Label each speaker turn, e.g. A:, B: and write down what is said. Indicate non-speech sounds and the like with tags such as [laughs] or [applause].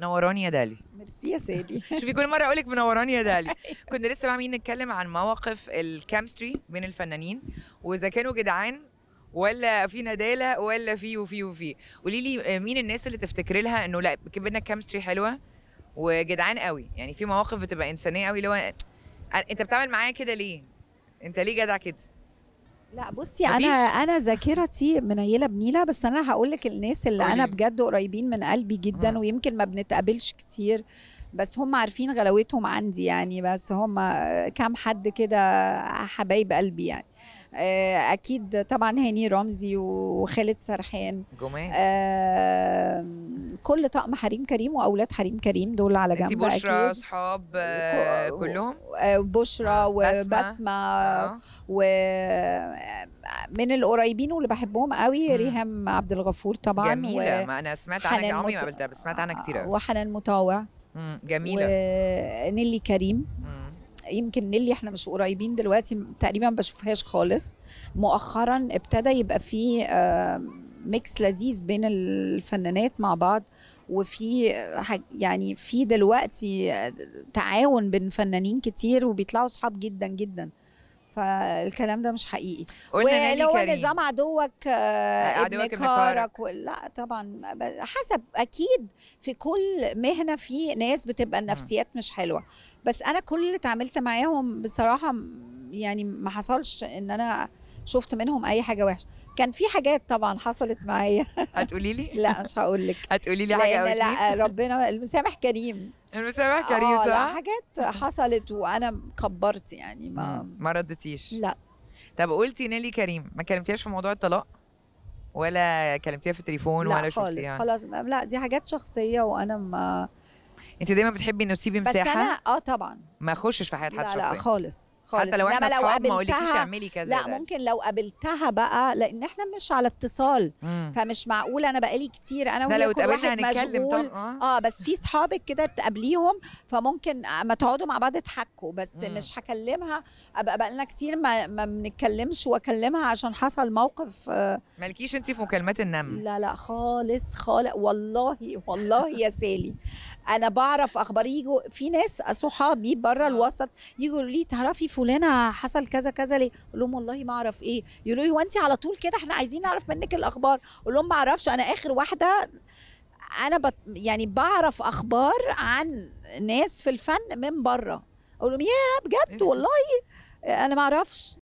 A: نوراني يا دالي ميرسي يا سيدي [laughs] شوفي كل مره اقول لك منوراني يا دالي [laughs] أيوة. كنا لسه بقى نتكلم عن مواقف الكيمستري بين الفنانين واذا كانوا جدعان ولا في نداله ولا في وفي وفي قولي لي آه، مين الناس اللي تفتكري لها انه لا بينا كيمستري حلوه وجدعان قوي يعني في مواقف بتبقى انسانيه قوي اللي هو آه، انت بتعمل معايا كده ليه انت ليه جدع كده
B: لا بصي انا انا ذاكرتي منيله بنيله بس انا هقول لك الناس اللي انا طيب. بجد قريبين من قلبي جدا مم. آه. ويمكن ما بنتقابلش كتير بس هم عارفين غلاوتهم عندي يعني بس هم كام حد كده حبايب قلبي يعني آه، اكيد طبعا هاني رمزي وخالد سرحان جمال آه، كل طقم حريم كريم واولاد حريم كريم دول على جنب دي بشرى
A: اصحاب آه، كلهم
B: بشرى آه. وبسمه آه. ومن آه. القريبين واللي بحبهم قوي ريهام عبد الغفور طبعا جميله و... ما انا سمعت عنها عمري ما قابلتها بس
A: سمعت عنها كتير آه،
B: وحنان مطاوع جميله ونيلي كريم مم. يمكن نيلي احنا مش قريبين دلوقتي تقريبا بشوفهاش خالص مؤخرا ابتدى يبقى فيه ميكس لذيذ بين الفنانات مع بعض وفي يعني في دلوقتي تعاون بين فنانين كتير وبيطلعوا صحاب جدا جدا فالكلام ده مش حقيقي ولو نظام عدوك عدوك نكارك و... لا طبعا حسب اكيد في كل مهنه في ناس بتبقى نعم. النفسيات مش حلوه بس انا كل اللي اتعاملت معاهم بصراحه يعني ما حصلش ان انا شفت منهم اي حاجه وحشه كان في حاجات طبعا حصلت معايا [laughs] هتقولي لي لا مش هقول لك
A: [laughs] هتقولي لي حاجه لا, لا [laughs]
B: ربنا المسامح كريم
A: المسامح كريم آه، صح
B: حاجات حصلت وانا كبرت يعني ما
A: ما ردتيش لا طب قلتي نيلي كريم ما كلمتيهاش في موضوع الطلاق ولا كلمتيها في التليفون ولا شفتيها شفتيها خلاص
B: خلاص لا دي حاجات شخصيه وانا ما
A: انت دايما بتحبي انه تسيبي مساحه بس انا اه طبعا ما اخشش في حياه حد شخصيا لا لا خالص
B: خالص حتى لو احنا لو ما اقولكيش اعملي كذا لا ده. ممكن لو قابلتها بقى لان احنا مش على اتصال مم. فمش معقول انا بقالي كتير انا وهي لو واحد هنتكلم طبعا آه. اه بس في صحابك كده تقابليهم فممكن ما تقعدوا مع بعض تحكوا بس مم. مش هكلمها ابقى بقالنا كتير ما ما بنتكلمش واكلمها عشان حصل موقف آه
A: مالكيش انت في مكالمات النم
B: لا لا خالص خالص والله والله يا سالي انا بعرف اخبار يجوا في ناس صحابي بره الوسط يجوا يقولوا لي تعرفي فلانه حصل كذا كذا ليه؟ اقول لهم والله ما اعرف ايه يقولوا لي هو انت على طول كده احنا عايزين نعرف منك الاخبار اقول لهم ما اعرفش انا اخر واحده انا بت يعني بعرف اخبار عن ناس في الفن من بره اقول لهم يا بجد إيه والله انا ما اعرفش